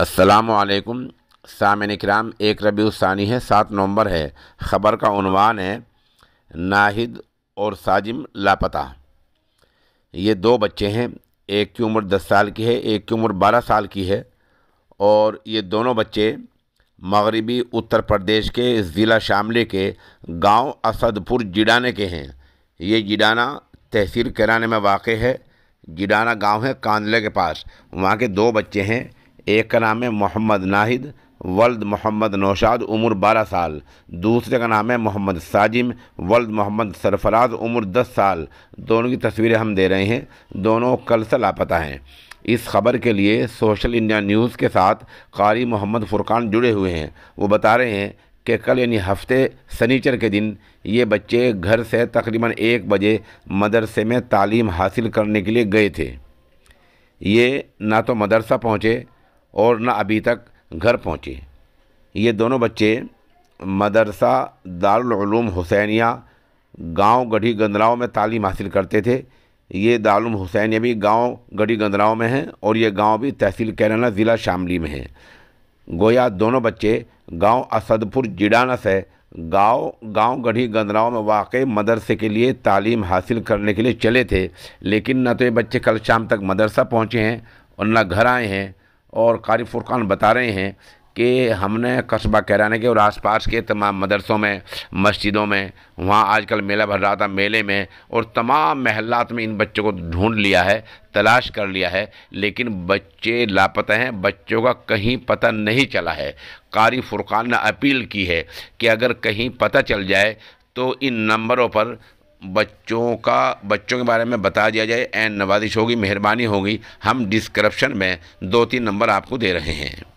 असलकुम सामिन कराम एक रबी उसानी है सात नवंबर है ख़बर का उनवान है नाहिद और साजिम लापता ये दो बच्चे हैं एक की उम्र दस साल की है एक की उम्र बारह साल की है और ये दोनों बच्चे मगरबी उत्तर प्रदेश के ज़िला शामले के गांव असदपुर जिडाने के हैं ये जिडाना तहसील कराने में वाक़ है जिडाना गांव है कांदले के पास वहाँ के दो बच्चे हैं एक का नाम है मोहम्मद नाहिद वल्द मोहम्मद नौशाद उम्र 12 साल दूसरे का नाम है मोहम्मद साजिम वल्द मोहम्मद सरफराज उम्र 10 साल दोनों की तस्वीरें हम दे रहे हैं दोनों कल से लापता हैं इस खबर के लिए सोशल इंडिया न्यूज़ के साथ कारी मोहम्मद फुरकान जुड़े हुए हैं वो बता रहे हैं कि कल यानी हफ्ते सनीचर के दिन ये बच्चे घर से तकरीबन एक बजे मदरसे में तालीम हासिल करने के लिए गए थे ये ना तो मदरसा पहुँचे और न अभी तक घर पहुँचे ये दोनों बच्चे मदरसा दारूम हुसैनिया गांव गढ़ी गंदराव में तालीम हासिल करते थे ये दारूम हुसैनिया भी गांव गढ़ी गंदराव में है और ये गांव भी तहसील कैराना ज़िला शामली में है गोया दोनों बच्चे गांव असदपुर जिडाना से गांव गांव गढ़ी गंदराव में वाकई मदरसे के लिए तालीम हासिल करने के लिए चले थे लेकिन न तो ये बच्चे कल शाम तक मदरसा पहुँचे हैं और न घर आए हैं और कारी फुरकान बता रहे हैं कि हमने कस्बा कहराने के और आसपास के तमाम मदरसों में मस्जिदों में वहाँ आजकल मेला भर रहा था मेले में और तमाम महलात में इन बच्चों को ढूंढ लिया है तलाश कर लिया है लेकिन बच्चे लापता हैं बच्चों का कहीं पता नहीं चला है कारी फुरकान ने अपील की है कि अगर कहीं पता चल जाए तो इन नंबरों पर बच्चों का बच्चों के बारे में बता दिया जाए एंड नवाजिश होगी मेहरबानी होगी हम डिस्क्रप्शन में दो तीन नंबर आपको दे रहे हैं